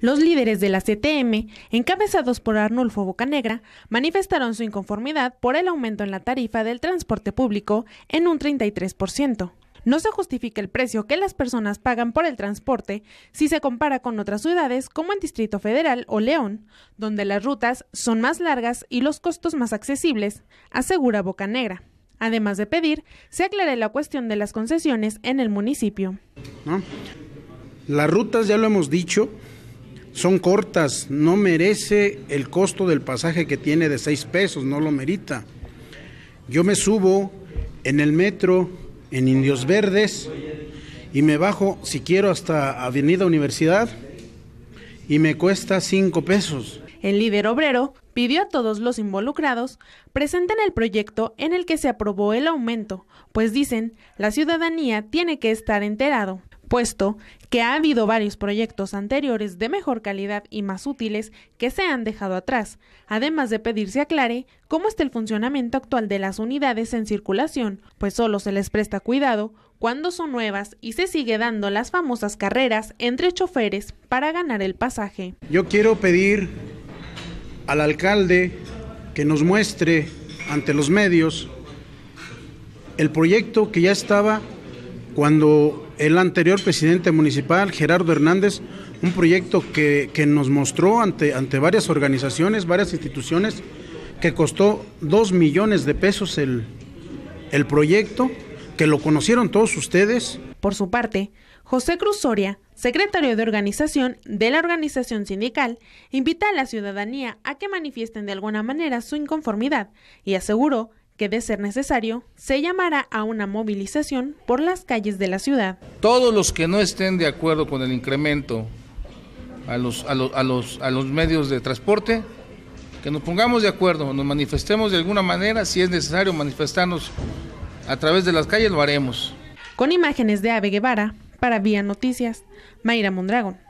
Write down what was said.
Los líderes de la CTM, encabezados por Arnulfo Bocanegra, manifestaron su inconformidad por el aumento en la tarifa del transporte público en un 33%. No se justifica el precio que las personas pagan por el transporte si se compara con otras ciudades como el Distrito Federal o León, donde las rutas son más largas y los costos más accesibles, asegura Bocanegra. Además de pedir, se aclare la cuestión de las concesiones en el municipio. Las rutas, ya lo hemos dicho, son cortas, no merece el costo del pasaje que tiene de seis pesos, no lo merita. Yo me subo en el metro, en Indios Verdes, y me bajo, si quiero, hasta Avenida Universidad, y me cuesta cinco pesos. El líder obrero pidió a todos los involucrados presenten el proyecto en el que se aprobó el aumento, pues dicen, la ciudadanía tiene que estar enterado puesto que ha habido varios proyectos anteriores de mejor calidad y más útiles que se han dejado atrás, además de pedirse aclare cómo está el funcionamiento actual de las unidades en circulación, pues solo se les presta cuidado cuando son nuevas y se sigue dando las famosas carreras entre choferes para ganar el pasaje. Yo quiero pedir al alcalde que nos muestre ante los medios el proyecto que ya estaba cuando el anterior presidente municipal, Gerardo Hernández, un proyecto que, nos mostró ante, ante varias organizaciones, varias instituciones, que costó dos millones de pesos el, el proyecto, que lo conocieron todos ustedes. Por su parte, José Cruz Soria, secretario de organización de la organización sindical, invita a la ciudadanía a que manifiesten de alguna manera su inconformidad y aseguró que de ser necesario, se llamará a una movilización por las calles de la ciudad. Todos los que no estén de acuerdo con el incremento a los, a los, medios de transporte, que nos pongamos de acuerdo, nos manifestemos de alguna manera, si es necesario manifestarnos a través de las calles, lo haremos. Con imágenes de Ave Guevara, para Vía Noticias, Mayra Mondragón.